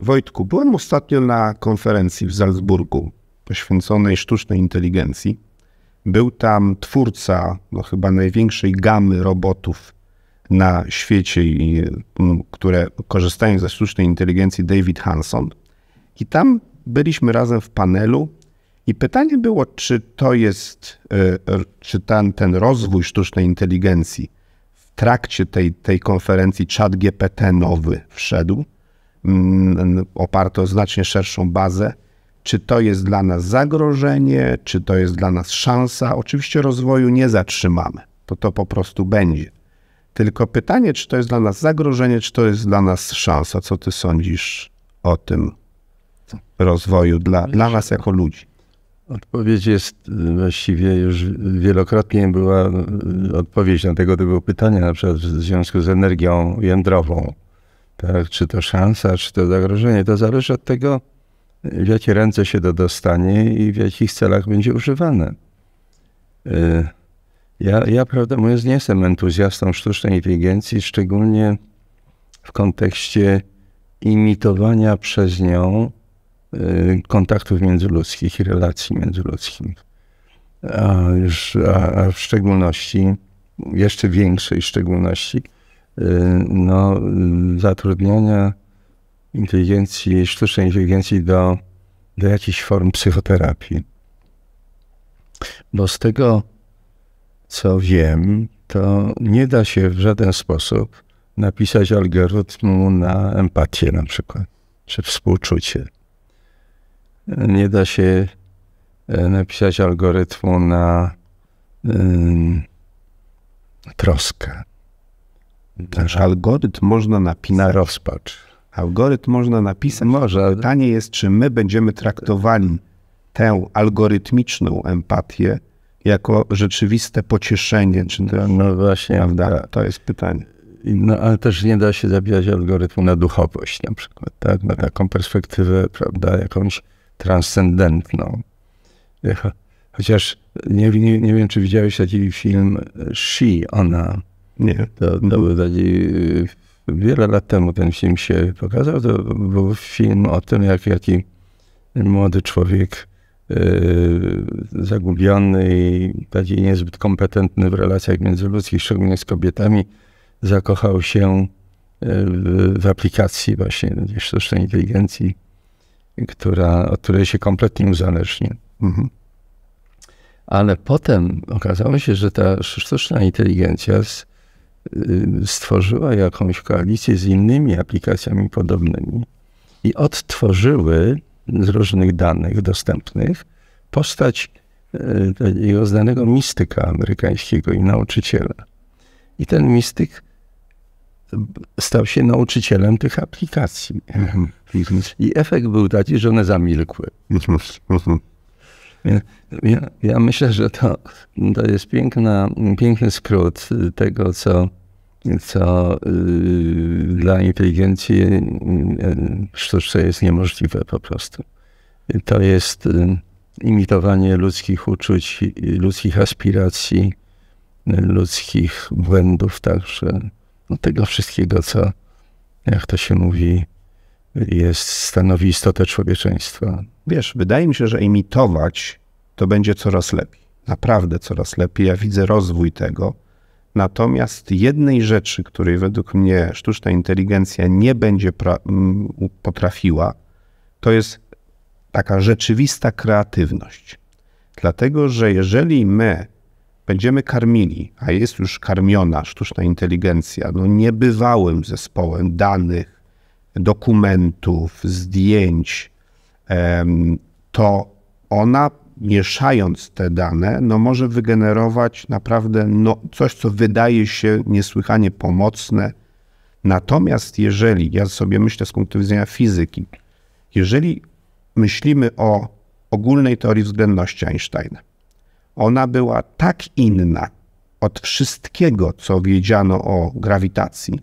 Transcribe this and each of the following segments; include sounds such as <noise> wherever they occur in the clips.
Wojtku, byłem ostatnio na konferencji w Salzburgu poświęconej sztucznej inteligencji. Był tam twórca no, chyba największej gamy robotów na świecie, no, które korzystają ze sztucznej inteligencji, David Hanson. I tam byliśmy razem w panelu i pytanie było, czy to jest, e, czy ten, ten rozwój sztucznej inteligencji trakcie tej, tej konferencji czat GPT nowy wszedł, mm, oparty o znacznie szerszą bazę. Czy to jest dla nas zagrożenie, czy to jest dla nas szansa? Oczywiście rozwoju nie zatrzymamy, to to po prostu będzie. Tylko pytanie, czy to jest dla nas zagrożenie, czy to jest dla nas szansa? Co ty sądzisz o tym rozwoju dla, dla nas jako ludzi? Odpowiedź jest y, właściwie już wielokrotnie była y, odpowiedź na tego typu pytania, na przykład w związku z energią jądrową. Tak? Czy to szansa, czy to zagrożenie? To zależy od tego, w jakie ręce się to dostanie i w jakich celach będzie używane. Y, ja, ja prawdę mówiąc, nie jestem entuzjastą sztucznej inteligencji, szczególnie w kontekście imitowania przez nią Y, kontaktów międzyludzkich i relacji międzyludzkich. A, już, a, a w szczególności, jeszcze większej szczególności, y, no, zatrudniania inteligencji, sztucznej inteligencji do, do jakichś form psychoterapii. Bo z tego, co wiem, to nie da się w żaden sposób napisać algorytmu na empatię na przykład, czy współczucie nie da się e, napisać algorytmu na troskę. Znaczy algorytm można napisać. Na rozpacz. Algorytm można napisać. Może. Pytanie jest, czy my będziemy traktowali tę algorytmiczną empatię jako rzeczywiste pocieszenie. Czy no, też, no właśnie. Prawda? Tak. To jest pytanie. No, ale też nie da się zabijać algorytmu na duchowość na przykład, tak? Na taką perspektywę, prawda, jakąś transcendentną. Chociaż nie, nie, nie wiem, czy widziałeś taki film She, ona. Nie. To, to był taki, e, wiele lat temu ten film się pokazał. To był film o tym, jak jaki młody człowiek e, zagubiony i taki niezbyt kompetentny w relacjach międzyludzkich, szczególnie z kobietami, zakochał się e, w, w aplikacji właśnie sztucznej inteligencji która, od której się kompletnie uzależni. Mhm. Ale potem okazało się, że ta sztuczna inteligencja y, stworzyła jakąś koalicję z innymi aplikacjami podobnymi i odtworzyły z różnych danych dostępnych postać jego y, znanego mistyka amerykańskiego i nauczyciela. I ten mistyk stał się nauczycielem tych aplikacji. Mhm. I efekt był taki, że one zamilkły. Ja, ja, myślę, że to, to jest piękna, piękny skrót tego, co, co yy, dla inteligencji yy, sztucznej y, jest niemożliwe po prostu. To jest yy, imitowanie ludzkich uczuć, ludzkich aspiracji, y, ludzkich błędów także. No, tego wszystkiego, co, jak to się mówi, jest, stanowi istotę człowieczeństwa. Wiesz, wydaje mi się, że imitować to będzie coraz lepiej. Naprawdę coraz lepiej. Ja widzę rozwój tego. Natomiast jednej rzeczy, której według mnie sztuczna inteligencja nie będzie potrafiła, to jest taka rzeczywista kreatywność. Dlatego, że jeżeli my będziemy karmili, a jest już karmiona sztuczna inteligencja, no niebywałym zespołem danych, dokumentów, zdjęć, to ona mieszając te dane, no może wygenerować naprawdę no, coś, co wydaje się niesłychanie pomocne. Natomiast jeżeli, ja sobie myślę z punktu widzenia fizyki, jeżeli myślimy o ogólnej teorii względności Einsteina, ona była tak inna od wszystkiego, co wiedziano o grawitacji.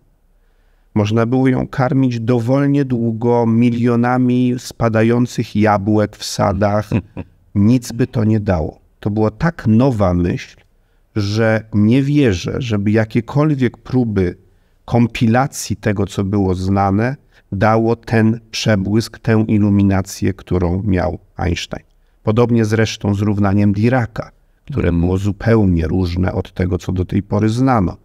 Można było ją karmić dowolnie długo milionami spadających jabłek w sadach. <laughs> Nic by to nie dało. To była tak nowa myśl, że nie wierzę, żeby jakiekolwiek próby kompilacji tego, co było znane, dało ten przebłysk, tę iluminację, którą miał Einstein. Podobnie zresztą z równaniem Diraka które było zupełnie różne od tego, co do tej pory znano.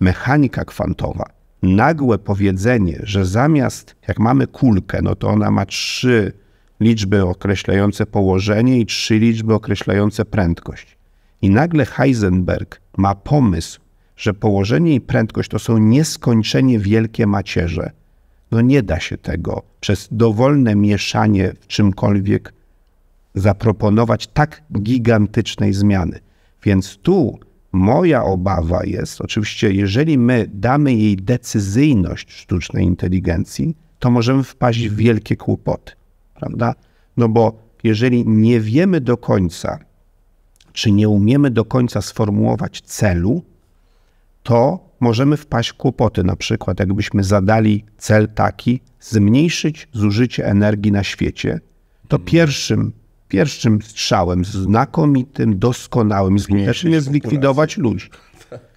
Mechanika kwantowa, nagłe powiedzenie, że zamiast, jak mamy kulkę, no to ona ma trzy liczby określające położenie i trzy liczby określające prędkość. I nagle Heisenberg ma pomysł, że położenie i prędkość to są nieskończenie wielkie macierze. No nie da się tego przez dowolne mieszanie w czymkolwiek zaproponować tak gigantycznej zmiany. Więc tu moja obawa jest, oczywiście, jeżeli my damy jej decyzyjność sztucznej inteligencji, to możemy wpaść w wielkie kłopoty, prawda? No bo jeżeli nie wiemy do końca, czy nie umiemy do końca sformułować celu, to możemy wpaść w kłopoty. Na przykład, jakbyśmy zadali cel taki, zmniejszyć zużycie energii na świecie, to mhm. pierwszym pierwszym strzałem znakomitym, doskonałym, skutecznym jest zlikwidować ludzi.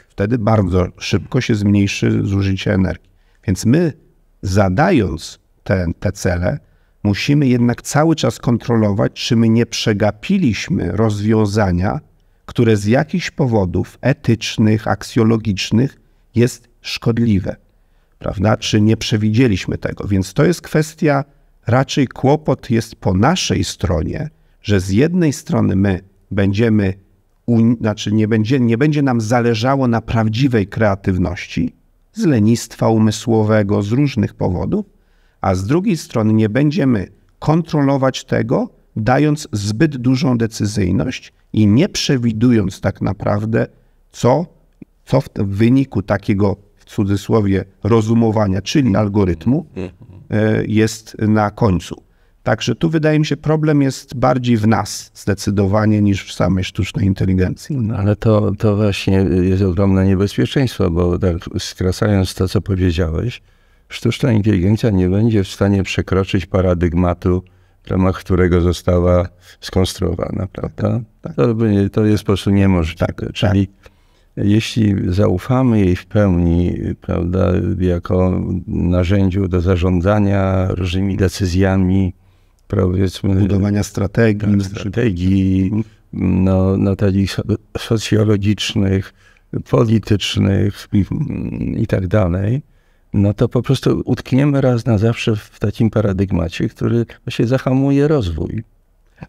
Wtedy bardzo szybko się zmniejszy zużycie energii. Więc my, zadając te, te cele, musimy jednak cały czas kontrolować, czy my nie przegapiliśmy rozwiązania, które z jakichś powodów etycznych, aksjologicznych jest szkodliwe. Prawda? Czy nie przewidzieliśmy tego? Więc to jest kwestia raczej kłopot jest po naszej stronie, że z jednej strony my będziemy, znaczy nie będzie, nie będzie nam zależało na prawdziwej kreatywności, z lenistwa umysłowego, z różnych powodów, a z drugiej strony nie będziemy kontrolować tego, dając zbyt dużą decyzyjność i nie przewidując tak naprawdę, co, co w, w wyniku takiego w cudzysłowie rozumowania, czyli algorytmu, mhm. e, jest na końcu. Także tu wydaje mi się, problem jest bardziej w nas zdecydowanie niż w samej sztucznej inteligencji. No, ale to, to właśnie jest ogromne niebezpieczeństwo, bo tak skracając to, co powiedziałeś, sztuczna inteligencja nie będzie w stanie przekroczyć paradygmatu, w ramach którego została skonstruowana, prawda? Tak, tak. To, to, jest po prostu niemożliwe. Tak, tak, Czyli jeśli zaufamy jej w pełni, prawda, jako narzędziu do zarządzania różnymi decyzjami, powiedzmy... Budowania strategii. Tak, strategii, no, no socjologicznych, politycznych i tak dalej, no to po prostu utkniemy raz na zawsze w takim paradygmacie, który się zahamuje rozwój.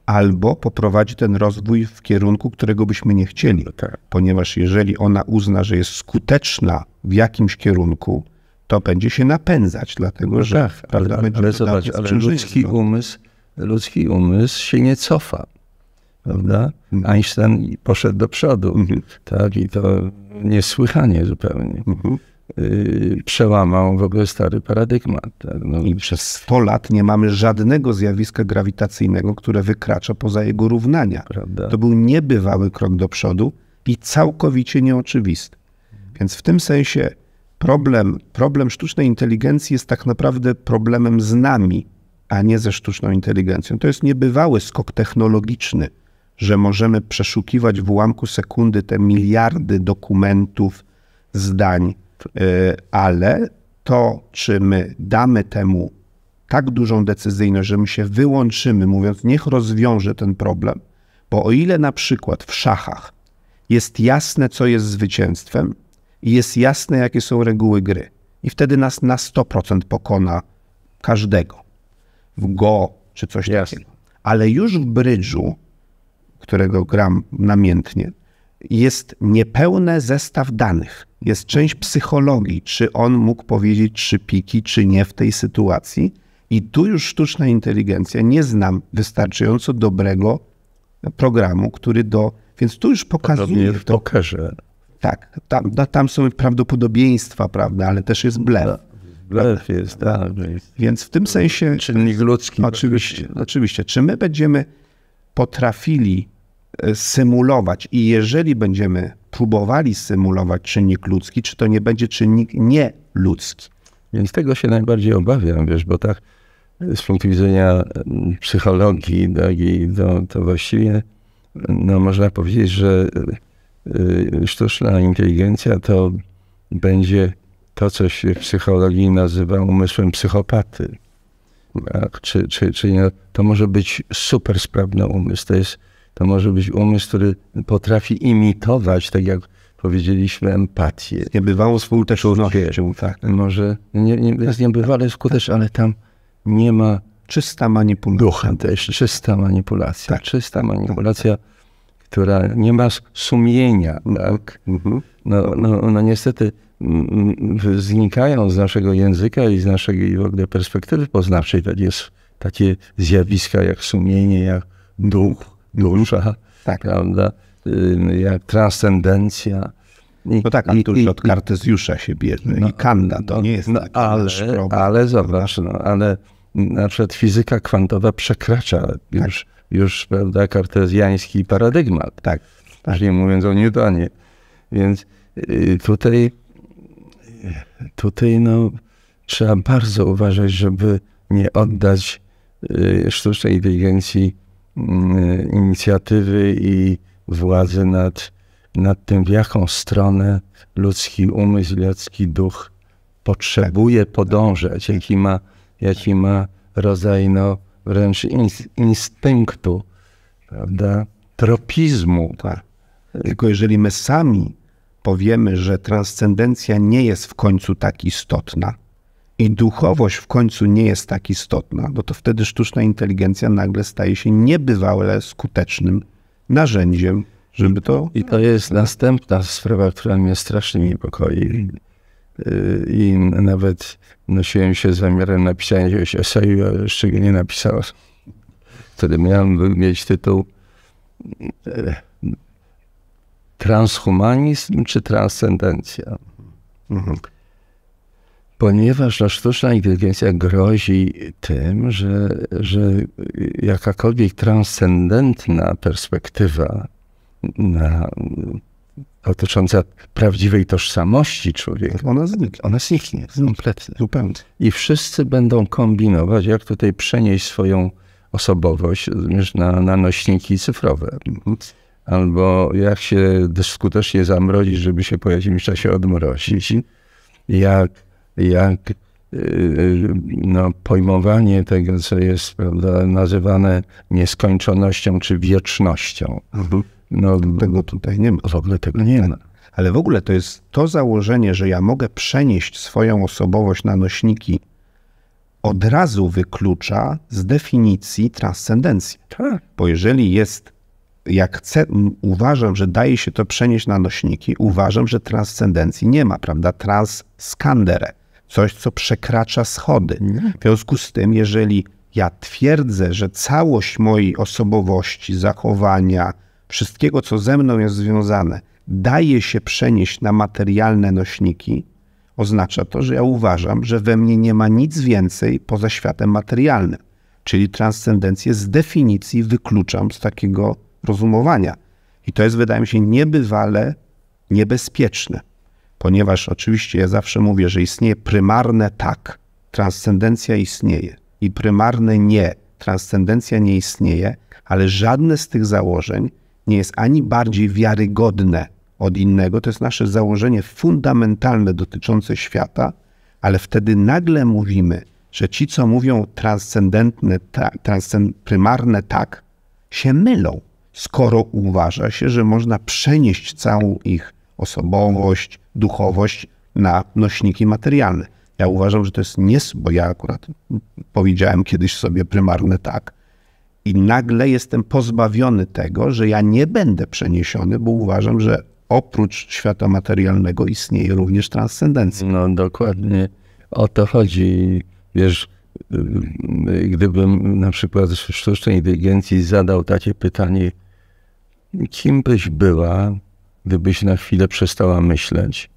Albo poprowadzi ten rozwój w kierunku, którego byśmy nie chcieli. No tak. Ponieważ jeżeli ona uzna, że jest skuteczna w jakimś kierunku, to będzie się napędzać, dlatego no że. Tak, ale, ale, ale zobacz, ale ludzki umysł ludzki umysł się nie cofa. Prawda? Mhm. Einstein poszedł do przodu. Mhm. Tak, i to niesłychanie zupełnie. Mhm. Y, przełamał w ogóle stary paradygmat. Tak? No. I przez 100 lat nie mamy żadnego zjawiska grawitacyjnego, które wykracza poza jego równania. Prawda. To był niebywały krok do przodu i całkowicie nieoczywisty. Więc w tym sensie problem, problem sztucznej inteligencji jest tak naprawdę problemem z nami, a nie ze sztuczną inteligencją. To jest niebywały skok technologiczny, że możemy przeszukiwać w ułamku sekundy te miliardy dokumentów, zdań, e, ale to, czy my damy temu tak dużą decyzyjność, że my się wyłączymy, mówiąc, niech rozwiąże ten problem, bo o ile na przykład w szachach jest jasne, co jest zwycięstwem i jest jasne, jakie są reguły gry, i wtedy nas na 100% pokona każdego w Go czy coś yes. takiego. Ale już w brydżu, którego gram namiętnie, jest niepełny zestaw danych. Jest część psychologii, czy on mógł powiedzieć trzy piki, czy nie w tej sytuacji. I tu już sztuczna inteligencja nie znam wystarczająco dobrego programu, który do. Więc tu już pokazuje. W to. Tak, tam, no, tam są prawdopodobieństwa, prawda, ale też jest blef. Tak. Lew jest, tak. Więc w tym sensie... Czynnik ludzki. Oczywiście, oczywiście. Czy my będziemy potrafili e, symulować i jeżeli będziemy próbowali symulować czynnik ludzki, czy to nie będzie czynnik nieludzki? Więc tego się najbardziej obawiam, wiesz, bo tak e, z punktu widzenia mm, psychologii, tak, i to, to właściwie no, można powiedzieć, że e, sztuczna inteligencja to będzie to, co się w psychologii nazywa umysłem psychopaty. Czy, czy, czy nie, to może być super sprawny umysł. To, jest, to może być umysł, który potrafi imitować, tak jak powiedzieliśmy, empatię. Niebywałą współczesnością. No tak. Może nie, nie, jest niebywale skuteczne, ale tam nie ma... Czysta manipulacja. Ducha też, czysta manipulacja. Tak. Czysta manipulacja, która nie ma sumienia. Tak? Mhm. No, no, no niestety znikają z naszego języka i z naszej w ogóle perspektywy poznawczej. To jest, takie zjawiska jak sumienie, jak duch, dusza, tak. prawda? Jak transcendencja. I, no tak, a to już od Kartezjusza się bierze no, i Kanda, to no, nie jest no, taki ale, nasz problem. Ale zobacz, no, ale na przykład fizyka kwantowa przekracza tak. już, tak. już prawda, kartezjański paradygmat. Tak. tak. mówiąc o Newtonie. Więc y, tutaj tutaj no, trzeba bardzo uważać, żeby nie oddać y, sztucznej inteligencji y, inicjatywy i władzy nad, nad tym, w jaką stronę ludzki umysł, ludzki duch potrzebuje podążać, jaki ma, jaki ma rodzaj no, wręcz instynktu, prawda, tropizmu. Tak. Tylko jeżeli my sami powiemy, że transcendencja nie jest w końcu tak istotna i duchowość w końcu nie jest tak istotna, no to wtedy sztuczna inteligencja nagle staje się niebywale skutecznym narzędziem, żeby to. I to jest następna sprawa, która mnie strasznie niepokoi. Mhm. Y, I nawet nosiłem się z zamiarem napisania jakiegoś eseju, ale jeszcze go nie napisałem. Wtedy miałem mieć tytuł y, transhumanizm czy transcendencja? Mhm. Ponieważ no, sztuczna inteligencja grozi tym, że, że jakakolwiek transcendentna perspektywa na, dotycząca prawdziwej tożsamości człowieka, ona zniknie. Ona zniknie, kompletnie. Zupełnie. I wszyscy będą kombinować, jak tutaj przenieść swoją osobowość na, na nośniki cyfrowe. Mhm albo jak się skutecznie zamrozić, żeby się po jakimś czasie odmrozić, jak, jak y, no, pojmowanie tego, co jest prawda, nazywane nieskończonością czy wiecznością. Mhm. No, tego tutaj nie ma. W ogóle tego nie tak. ma. Ale w ogóle to jest to założenie, że ja mogę przenieść swoją osobowość na nośniki, od razu wyklucza z definicji transcendencji. Tak. Bo jeżeli jest jak chcę, uważam, że daje się to przenieść na nośniki, uważam, że transcendencji nie ma, prawda? Transskandere, coś, co przekracza schody. W związku z tym, jeżeli ja twierdzę, że całość mojej osobowości, zachowania, wszystkiego, co ze mną jest związane, daje się przenieść na materialne nośniki, oznacza to, że ja uważam, że we mnie nie ma nic więcej poza światem materialnym. Czyli transcendencję z definicji wykluczam z takiego rozumowania. I to jest, wydaje mi się, niebywale niebezpieczne, ponieważ oczywiście ja zawsze mówię, że istnieje prymarne tak, transcendencja istnieje i prymarne nie, transcendencja nie istnieje, ale żadne z tych założeń nie jest ani bardziej wiarygodne od innego. To jest nasze założenie fundamentalne dotyczące świata, ale wtedy nagle mówimy, że ci, co mówią transcendentne, ta, transcend, prymarne tak, się mylą skoro uważa się, że można przenieść całą ich osobowość, duchowość na nośniki materialne. Ja uważam, że to jest nie, bo ja akurat powiedziałem kiedyś sobie prymarne tak. I nagle jestem pozbawiony tego, że ja nie będę przeniesiony, bo uważam, że oprócz świata materialnego istnieje również transcendencja. No dokładnie o to chodzi. Wiesz, gdybym na przykład sztucznej inteligencji zadał takie pytanie, kim byś była, gdybyś na chwilę przestała myśleć?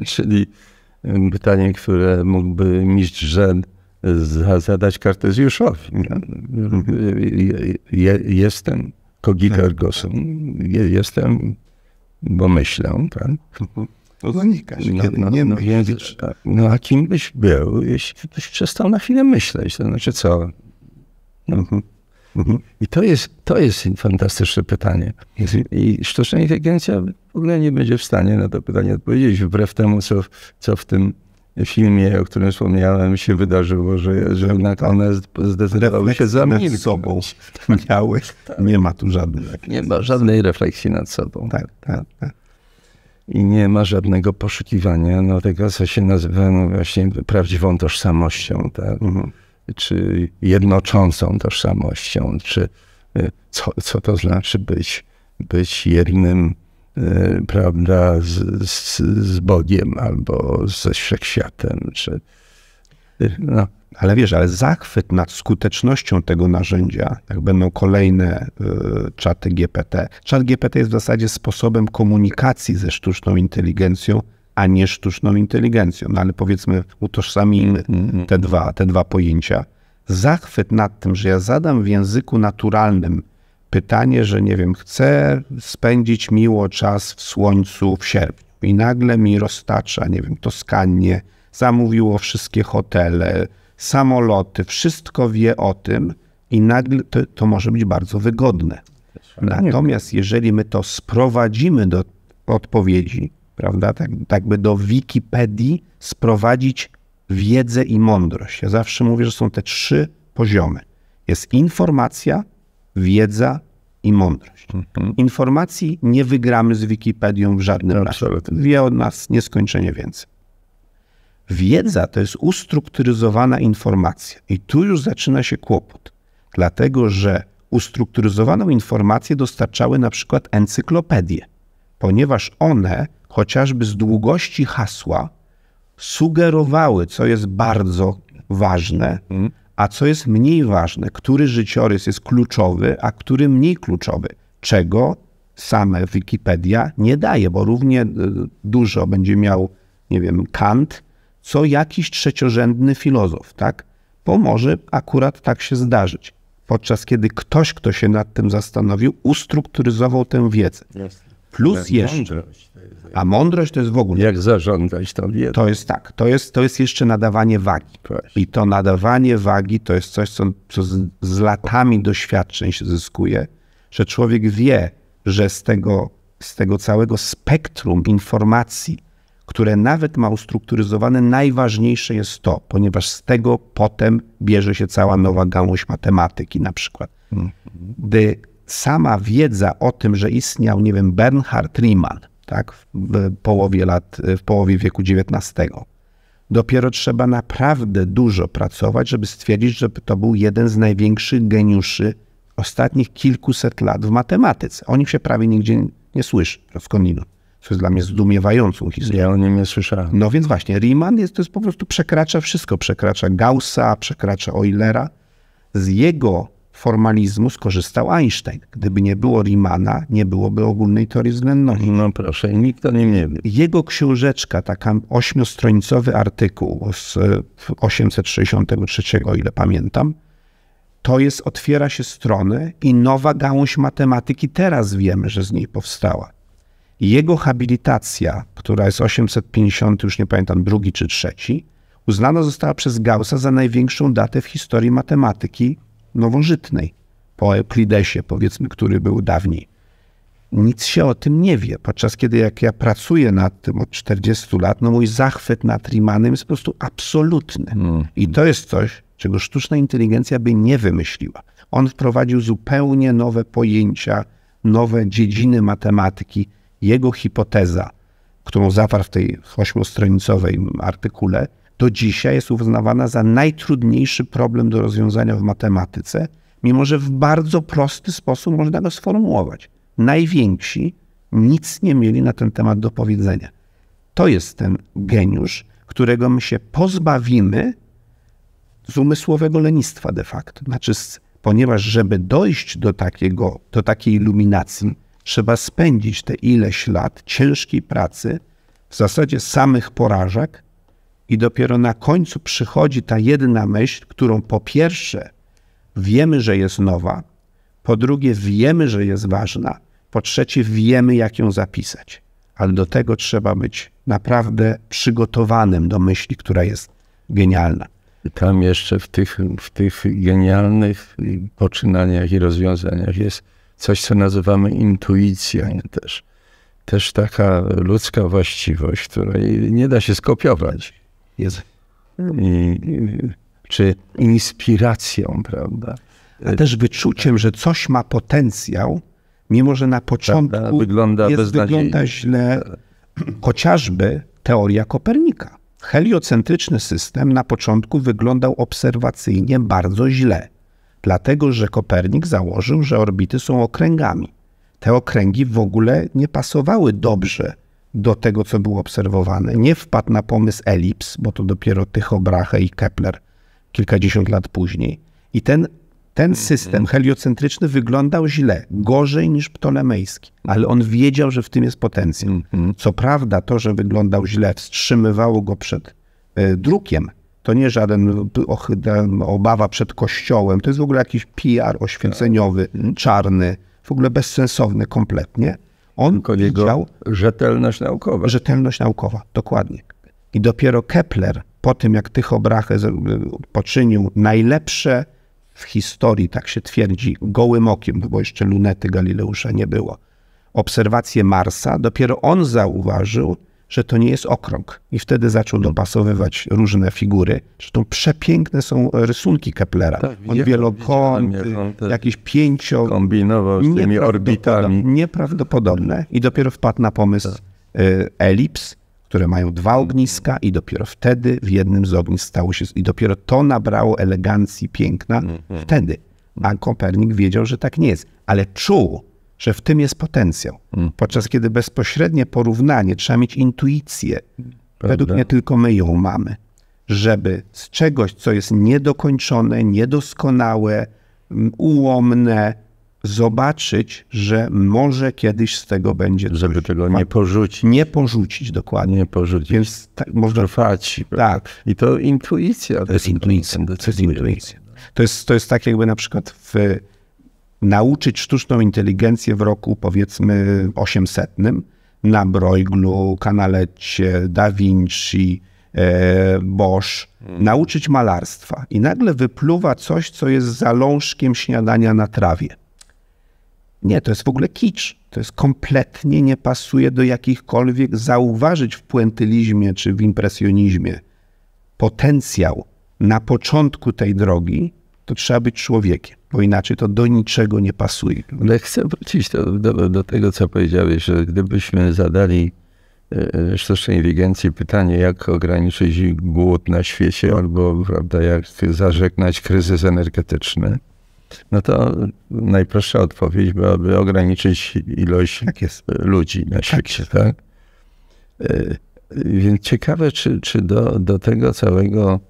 <laughs> Czyli pytanie, które mógłby mistrz Żen zadać Kartezjuszowi. Jestem kogitor tak, tak. jestem, bo myślę, tak? To zanikasz, no, no, nie no, No a kim byś był, jeśli byś przestał na chwilę myśleć? To znaczy co? No. Mhm. Mhm. I to jest, to jest fantastyczne pytanie. I sztuczna inteligencja w ogóle nie będzie w stanie na to pytanie odpowiedzieć, wbrew temu, co, co w tym filmie, o którym wspomniałem, się wydarzyło, że, że jednak one zdecydowały się zamilknąć. sobą miały. Tak. Nie ma tu żadnej. Refleksji. Nie ma żadnej refleksji nad sobą. Tak, tak, tak. I nie ma żadnego poszukiwania no, tego, co się nazywa no, właśnie prawdziwą tożsamością. Tak? Mhm czy jednoczącą tożsamością, czy y, co, co to znaczy być, być jednym, y, prawda, z, z, z Bogiem albo ze wszechświatem, czy y, no. Ale wiesz, ale zachwyt nad skutecznością tego narzędzia, jak będą kolejne y, czaty GPT. Czat GPT jest w zasadzie sposobem komunikacji ze sztuczną inteligencją, a nie sztuczną inteligencją. No ale powiedzmy, utożsamimy mm, mm, mm. te dwa, te dwa pojęcia. Zachwyt nad tym, że ja zadam w języku naturalnym pytanie, że nie wiem, chcę spędzić miło czas w słońcu w sierpniu i nagle mi roztacza, nie wiem, Toskanie, zamówiło wszystkie hotele, samoloty, wszystko wie o tym i nagle to, to może być bardzo wygodne. Natomiast jeżeli my to sprowadzimy do odpowiedzi, prawda? Tak, tak by do Wikipedii sprowadzić wiedzę i mądrość. Ja zawsze mówię, że są te trzy poziomy. Jest informacja, wiedza i mądrość. Mhm. Informacji nie wygramy z Wikipedią w żadnym razie. Wie od nas nieskończenie więcej. Wiedza to jest ustrukturyzowana informacja i tu już zaczyna się kłopot, dlatego że ustrukturyzowaną informację dostarczały na przykład encyklopedie ponieważ one, chociażby z długości hasła, sugerowały, co jest bardzo ważne, mm. a co jest mniej ważne, który życiorys jest kluczowy, a który mniej kluczowy, czego same Wikipedia nie daje, bo równie y, dużo będzie miał, nie wiem, Kant, co jakiś trzeciorzędny filozof, tak? Bo może akurat tak się zdarzyć. Podczas kiedy ktoś, kto się nad tym zastanowił, ustrukturyzował tę wiedzę. Yes. Plus tak, jeszcze. a mądrość to jest w ogóle. Jak zażądać tą wiedzę. To jest tak. To jest, to jest jeszcze nadawanie wagi. I to nadawanie wagi to jest coś, co, co z, z latami doświadczeń się zyskuje, że człowiek wie, że z tego, z tego całego spektrum informacji, które nawet ma ustrukturyzowane, najważniejsze jest to, ponieważ z tego potem bierze się cała nowa gałąź matematyki na przykład. Mhm. Gdy sama wiedza o tym, że istniał, nie wiem, Bernhard Riemann, tak, w połowie lat, w połowie wieku XIX. Dopiero trzeba naprawdę dużo pracować, żeby stwierdzić, że to był jeden z największych geniuszy ostatnich kilkuset lat w matematyce. O nim się prawie nigdzie nie słyszy, Roskoninum co jest dla mnie zdumiewającą historią. Ja o nim nie słyszałem. No więc właśnie, Riemann jest, to jest po prostu przekracza wszystko. Przekracza Gaussa, przekracza Eulera. Z jego formalizmu skorzystał Einstein. Gdyby nie było Riemana, nie byłoby ogólnej teorii względności. No proszę, nikt o nim nie wie. Jego książeczka, taka ośmiostronicowy artykuł z 863, e, o ile pamiętam, to jest, otwiera się strony i nowa gałąź matematyki, teraz wiemy, że z niej powstała. Jego habilitacja, która jest 850, już nie pamiętam, drugi czy trzeci, uznana została przez Gaussa za największą datę w historii matematyki, nowożytnej, po Euklidesie, powiedzmy, który był dawniej. Nic się o tym nie wie, podczas kiedy jak ja pracuję nad tym od 40 lat, no mój zachwyt nad Riemannem jest po prostu absolutny. Mm. I to jest coś, czego sztuczna inteligencja by nie wymyśliła. On wprowadził zupełnie nowe pojęcia, nowe dziedziny matematyki. Jego hipoteza, którą zawarł w tej ośmiostronicowej artykule, do dzisiaj jest uznawana za najtrudniejszy problem do rozwiązania w matematyce, mimo że w bardzo prosty sposób można go sformułować. Najwięksi nic nie mieli na ten temat do powiedzenia. To jest ten geniusz, którego my się pozbawimy z umysłowego lenistwa de facto. Znaczy, ponieważ żeby dojść do, takiego, do takiej iluminacji, trzeba spędzić te ileś lat ciężkiej pracy, w zasadzie samych porażek, i dopiero na końcu przychodzi ta jedna myśl, którą po pierwsze wiemy, że jest nowa, po drugie wiemy, że jest ważna, po trzecie wiemy, jak ją zapisać. Ale do tego trzeba być naprawdę przygotowanym do myśli, która jest genialna. Tam jeszcze w tych, w tych genialnych poczynaniach i rozwiązaniach jest coś, co nazywamy intuicją też. Też taka ludzka właściwość, której nie da się skopiować jest czy inspiracją, prawda? A też wyczuciem, że coś ma potencjał, mimo że na początku prawda, wygląda, jest, wygląda źle, chociażby teoria Kopernika. Heliocentryczny system na początku wyglądał obserwacyjnie bardzo źle, dlatego że Kopernik założył, że orbity są okręgami. Te okręgi w ogóle nie pasowały dobrze do tego, co było obserwowane. Nie wpadł na pomysł elips, bo to dopiero Tycho Brahe i Kepler kilkadziesiąt lat później. I ten, ten mhm. system heliocentryczny wyglądał źle, gorzej niż ptolemejski, ale on wiedział, że w tym jest potencjał. Mhm. Co prawda, to, że wyglądał źle, wstrzymywało go przed y, drukiem. To nie żaden obawa przed kościołem, to jest w ogóle jakiś PR oświeceniowy, tak. mhm. czarny, w ogóle bezsensowny kompletnie on Tylko widział... rzetelność naukowa. Rzetelność naukowa, dokładnie. I dopiero Kepler, po tym jak Brahe poczynił najlepsze w historii, tak się twierdzi, gołym okiem, bo jeszcze lunety Galileusza nie było, obserwacje Marsa, dopiero on zauważył, że to nie jest okrąg. I wtedy zaczął no. dopasowywać różne figury. Zresztą przepiękne są rysunki Keplera. Tak, on wielokąt, jakieś pięcio... Kombinował z tymi orbitami. Nieprawdopodobne. I dopiero wpadł na pomysł tak. E, elips, które mają dwa mhm. ogniska i dopiero wtedy w jednym z ognisk stało się... I dopiero to nabrało elegancji piękna mhm. wtedy. A Kopernik wiedział, że tak nie jest. Ale czuł, że w tym jest potencjał. Mm. Podczas kiedy bezpośrednie porównanie trzeba mieć intuicję. Prawda. Według mnie tylko my ją mamy. Żeby z czegoś, co jest niedokończone, niedoskonałe, mm, ułomne, zobaczyć, że może kiedyś z tego będzie coś. Żeby tego nie porzucić. Nie porzucić, dokładnie. Nie porzucić. Więc tak, można... Trwać. Tak. I to intuicja. To jest intuicja. To jest intuicja. To jest, to jest tak jakby na przykład w nauczyć sztuczną inteligencję w roku powiedzmy 800 na Broiglu, Kanalecie, Da Vinci, e, Bosch, hmm. nauczyć malarstwa. I nagle wypluwa coś, co jest zalążkiem śniadania na trawie. Nie, to jest w ogóle kicz. To jest kompletnie nie pasuje do jakichkolwiek zauważyć w puentylizmie czy w impresjonizmie potencjał na początku tej drogi, to trzeba być człowiekiem bo inaczej to do niczego nie pasuje. No Ale chcę wrócić do, do, do tego, co powiedziałeś, że gdybyśmy zadali e, e, sztucznej inteligencji pytanie, jak ograniczyć głód na świecie, albo prawda, jak zażegnać kryzys energetyczny, no to najprostsza odpowiedź byłaby ograniczyć ilość tak ludzi na tak świecie, tak? tak? Więc ciekawe, czy, czy do, do tego całego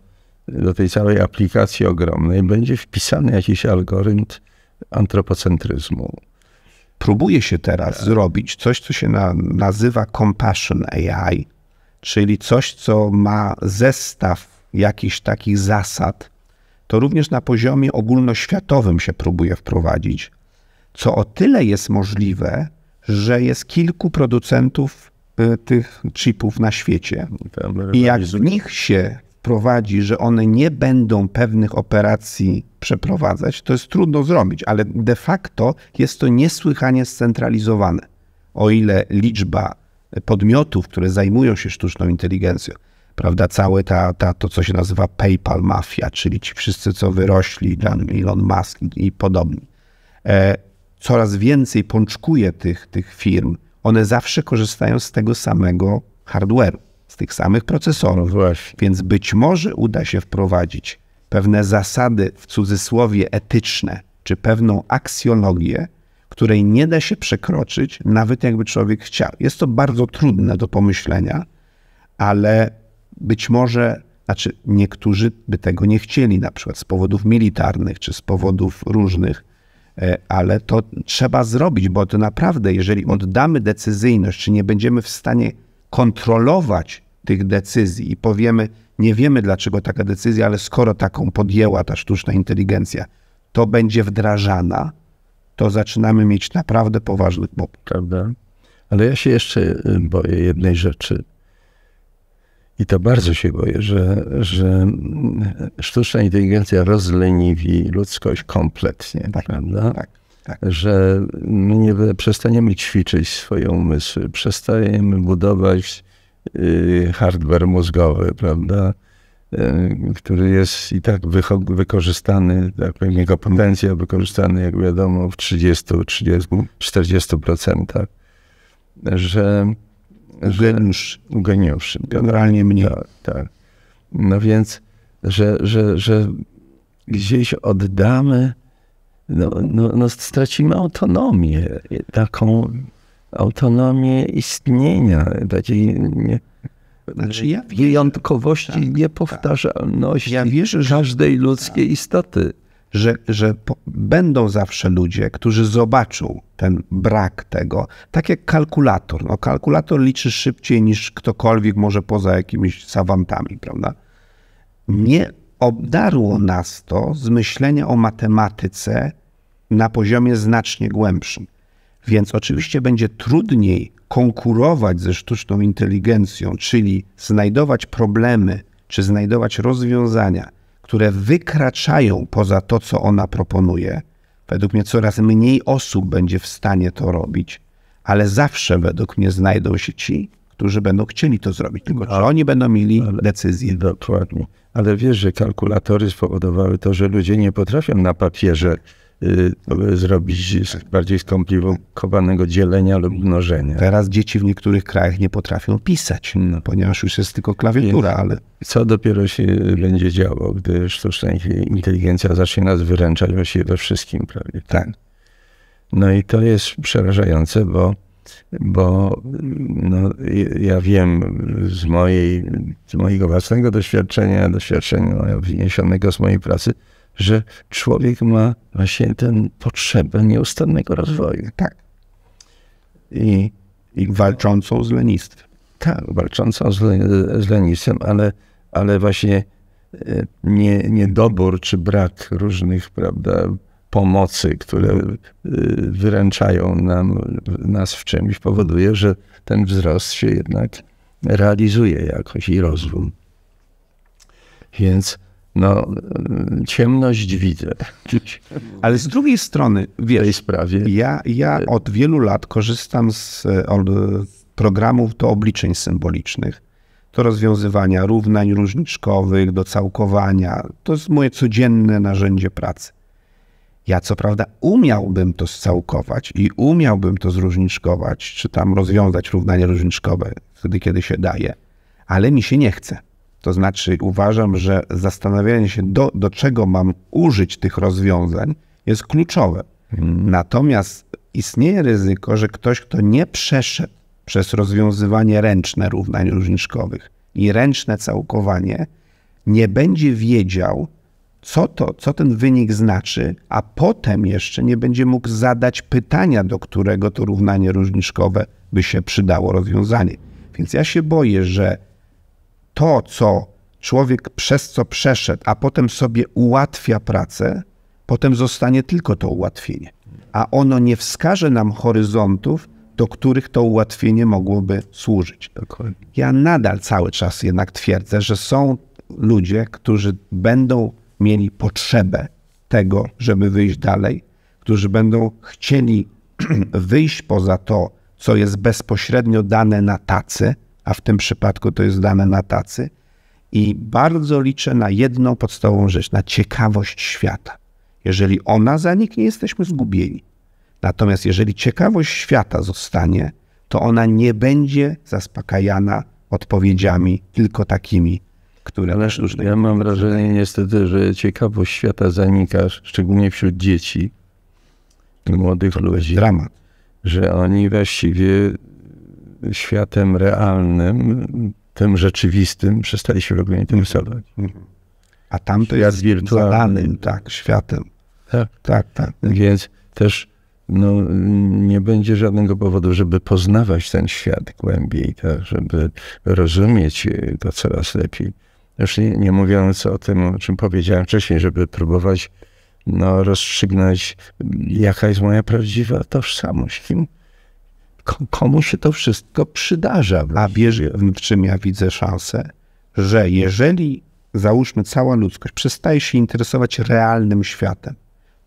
do tej całej aplikacji ogromnej będzie wpisany jakiś algorytm antropocentryzmu. Próbuje się teraz zrobić coś, co się na, nazywa Compassion AI, czyli coś, co ma zestaw jakichś takich zasad, to również na poziomie ogólnoświatowym się próbuje wprowadzić, co o tyle jest możliwe, że jest kilku producentów y, tych chipów na świecie. I jak z nich się prowadzi, że one nie będą pewnych operacji przeprowadzać, to jest trudno zrobić, ale de facto jest to niesłychanie scentralizowane. O ile liczba podmiotów, które zajmują się sztuczną inteligencją, prawda, całe ta, ta, to, co się nazywa PayPal Mafia, czyli ci wszyscy, co wyrośli, Elon Musk i podobni, e, coraz więcej pączkuje tych, tych firm, one zawsze korzystają z tego samego hardware'u z tych samych procesorów. No właśnie. Więc być może uda się wprowadzić pewne zasady, w cudzysłowie etyczne, czy pewną aksjologię, której nie da się przekroczyć, nawet jakby człowiek chciał. Jest to bardzo trudne do pomyślenia, ale być może, znaczy niektórzy by tego nie chcieli, na przykład z powodów militarnych czy z powodów różnych, e, ale to trzeba zrobić, bo to naprawdę, jeżeli oddamy decyzyjność, czy nie będziemy w stanie kontrolować tych decyzji i powiemy, nie wiemy dlaczego taka decyzja, ale skoro taką podjęła ta sztuczna inteligencja, to będzie wdrażana, to zaczynamy mieć naprawdę poważny kłopot. Prawda? Ale ja się jeszcze y, boję jednej rzeczy. I to bardzo się boję, że, że mm, sztuczna inteligencja rozleniwi ludzkość kompletnie. Tak, prawda? Tak tak. że my nie przestaniemy ćwiczyć swoje umysły, przestajemy budować y, hardware mózgowy, prawda? Y, który jest i tak wykorzystany, tak powiem, jego potencjał wykorzystany, jak wiadomo, w 30, 40%, że... Ugeniusz. Ugeniuszy. Generalnie mniej. Tak, tak. No więc, że, że, że gdzieś oddamy no, no, no stracimy autonomię, taką autonomię istnienia, takiej nie, znaczy ja wierzę, wyjątkowości tak, niepowtarzalności tak. Ja wierzę, że, każdej tak. ludzkiej tak, istoty. Że, że po, będą zawsze ludzie, którzy zobaczą ten brak tego, tak jak kalkulator. No, kalkulator liczy szybciej niż ktokolwiek może poza jakimiś sawantami, prawda? Nie obdarło nas to z myślenia o matematyce na poziomie znacznie głębszym. Więc oczywiście będzie trudniej konkurować ze sztuczną inteligencją, czyli znajdować problemy czy znajdować rozwiązania, które wykraczają poza to, co ona proponuje. Według mnie coraz mniej osób będzie w stanie to robić, ale zawsze według mnie znajdą się ci, którzy będą chcieli to zrobić, tylko czy oni będą mieli ale, decyzję. Dokładnie. Ale wiesz, że kalkulatory spowodowały to, że ludzie nie potrafią na papierze y, zrobić bardziej skomplikowanego dzielenia lub mnożenia. Teraz dzieci w niektórych krajach nie potrafią pisać, no. ponieważ już jest tylko klawiatura, Więc ale... Co dopiero się będzie działo, gdy sztuczna inteligencja zacznie nas wyręczać właściwie we wszystkim prawie. Tak. No i to jest przerażające, bo bo no, ja wiem z, mojej, z mojego własnego doświadczenia, doświadczenia wyniesionego z mojej pracy, że człowiek ma właśnie tę potrzebę nieustannego rozwoju. Tak. I, i walczącą z lenistwem. Tak, walczącą z, z lenistwem, ale, ale właśnie e, nie, niedobór czy brak różnych prawda, pomocy, które y, wyręczają nam, nas w czymś, powoduje, że ten wzrost się jednak realizuje jakoś i rozwój. Więc no, ciemność widzę. Ale z drugiej strony, w tej sprawie. Ja, ja y- od wielu lat korzystam z e, e, programów do obliczeń symbolicznych, do rozwiązywania równań różniczkowych, do całkowania. To jest moje codzienne narzędzie pracy. Ja co prawda umiałbym to scałkować i umiałbym to zróżniczkować, czy tam rozwiązać równanie różniczkowe wtedy, kiedy się daje, ale mi się nie chce. To znaczy uważam, że zastanawianie się, do, do czego mam użyć tych rozwiązań, jest kluczowe. Natomiast istnieje ryzyko, że ktoś, kto nie przeszedł przez rozwiązywanie ręczne równań różniczkowych i ręczne całkowanie, nie będzie wiedział, co to, co ten wynik znaczy, a potem jeszcze nie będzie mógł zadać pytania, do którego to równanie różniczkowe by się przydało rozwiązanie. Więc ja się boję, że to, co człowiek przez co przeszedł, a potem sobie ułatwia pracę, potem zostanie tylko to ułatwienie. A ono nie wskaże nam horyzontów, do których to ułatwienie mogłoby służyć. Ja nadal cały czas jednak twierdzę, że są ludzie, którzy będą mieli potrzebę tego, żeby wyjść dalej, którzy będą chcieli <clears throat> wyjść poza to, co jest bezpośrednio dane na tacy, a w tym przypadku to jest dane na tacy. I bardzo liczę na jedną podstawową rzecz, na ciekawość świata. Jeżeli ona zaniknie, jesteśmy zgubieni. Natomiast jeżeli ciekawość świata zostanie, to ona nie będzie zaspokajana odpowiedziami tylko takimi które... Ale ja mam wrażenie niestety, że ciekawość świata zanika, szczególnie wśród dzieci młodych to ludzi. Dramat. Że oni właściwie światem realnym, tym rzeczywistym, przestali się w ogóle interesować. Mhm. A tam to jest wirtualnym, tak, światem. Tak, tak, tak. Więc też no, nie będzie żadnego powodu, żeby poznawać ten świat głębiej, tak, żeby rozumieć e, go coraz lepiej. Już nie, nie mówiąc o tym, o czym powiedziałem wcześniej, żeby próbować no, rozstrzygnąć, jaka jest moja prawdziwa tożsamość, kim, komu się to wszystko przydarza. A wiesz, w czym ja widzę szansę? Że jeżeli, załóżmy, cała ludzkość przestaje się interesować realnym światem,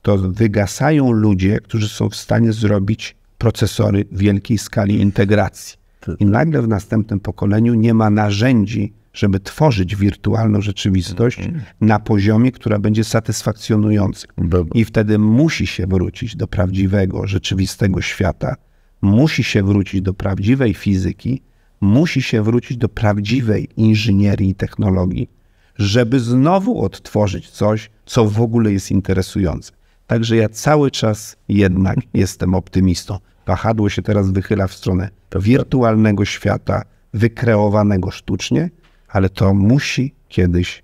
to wygasają ludzie, którzy są w stanie zrobić procesory wielkiej skali integracji. I nagle w następnym pokoleniu nie ma narzędzi żeby tworzyć wirtualną rzeczywistość mhm. na poziomie, która będzie satysfakcjonująca. I wtedy musi się wrócić do prawdziwego, rzeczywistego świata, musi się wrócić do prawdziwej fizyki, musi się wrócić do prawdziwej inżynierii i technologii, żeby znowu odtworzyć coś, co w ogóle jest interesujące. Także ja cały czas jednak <laughs> jestem optymistą. Wahadło się teraz wychyla w stronę wirtualnego świata, wykreowanego sztucznie, ale to musi kiedyś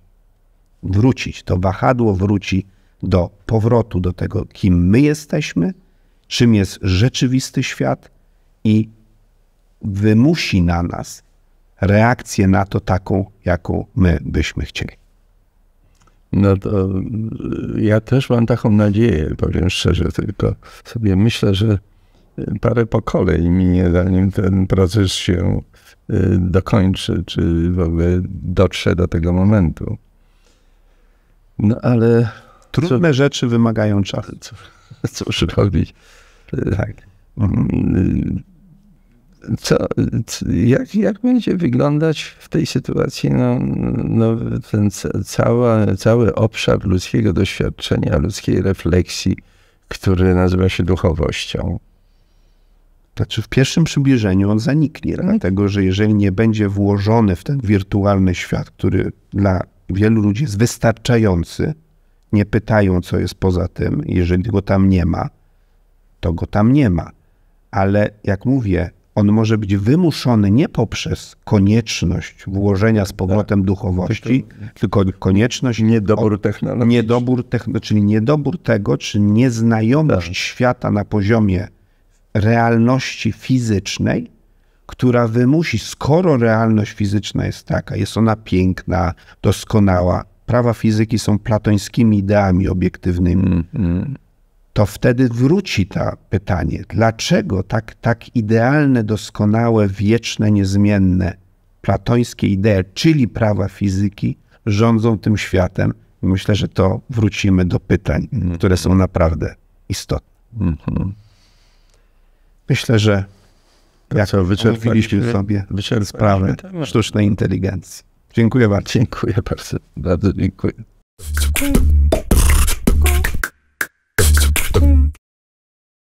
wrócić. To wahadło wróci do powrotu do tego, kim my jesteśmy, czym jest rzeczywisty świat i wymusi na nas reakcję na to taką, jaką my byśmy chcieli. No to ja też mam taką nadzieję, powiem szczerze, tylko sobie myślę, że parę pokoleń minie, zanim ten proces się y, dokończy, czy w ogóle dotrze do tego momentu. No ale. Trudne co, rzeczy wymagają czasu. Co, cóż robić? Tak. Mm, y, co, co, jak, jak będzie wyglądać w tej sytuacji no, no, ten cała, cały obszar ludzkiego doświadczenia, ludzkiej refleksji, który nazywa się duchowością? Znaczy w pierwszym przybliżeniu on zaniknie, mhm. dlatego że jeżeli nie będzie włożony w ten wirtualny świat, który dla wielu ludzi jest wystarczający, nie pytają, co jest poza tym, jeżeli go tam nie ma, to go tam nie ma. Ale jak mówię, on może być wymuszony nie poprzez konieczność włożenia z powrotem tak. duchowości, tak, tylko konieczność. Niedobór technologiczny. Niedobór techn czyli niedobór tego, czy nieznajomość tak. świata na poziomie realności fizycznej, która wymusi, skoro realność fizyczna jest taka, jest ona piękna, doskonała, prawa fizyki są platońskimi ideami obiektywnymi, mm, mm. to wtedy wróci to pytanie, dlaczego tak, tak idealne, doskonałe, wieczne, niezmienne platońskie idee, czyli prawa fizyki, rządzą tym światem. Myślę, że to wrócimy do pytań, mm. które są mm. naprawdę istotne. -hmm. Myślę, że jak co, wyczerpaliśmy sobie wyczerpaliśmy sprawę temat. sztucznej inteligencji. Dziękuję bardzo. Dziękuję bardzo. Bardzo dziękuję.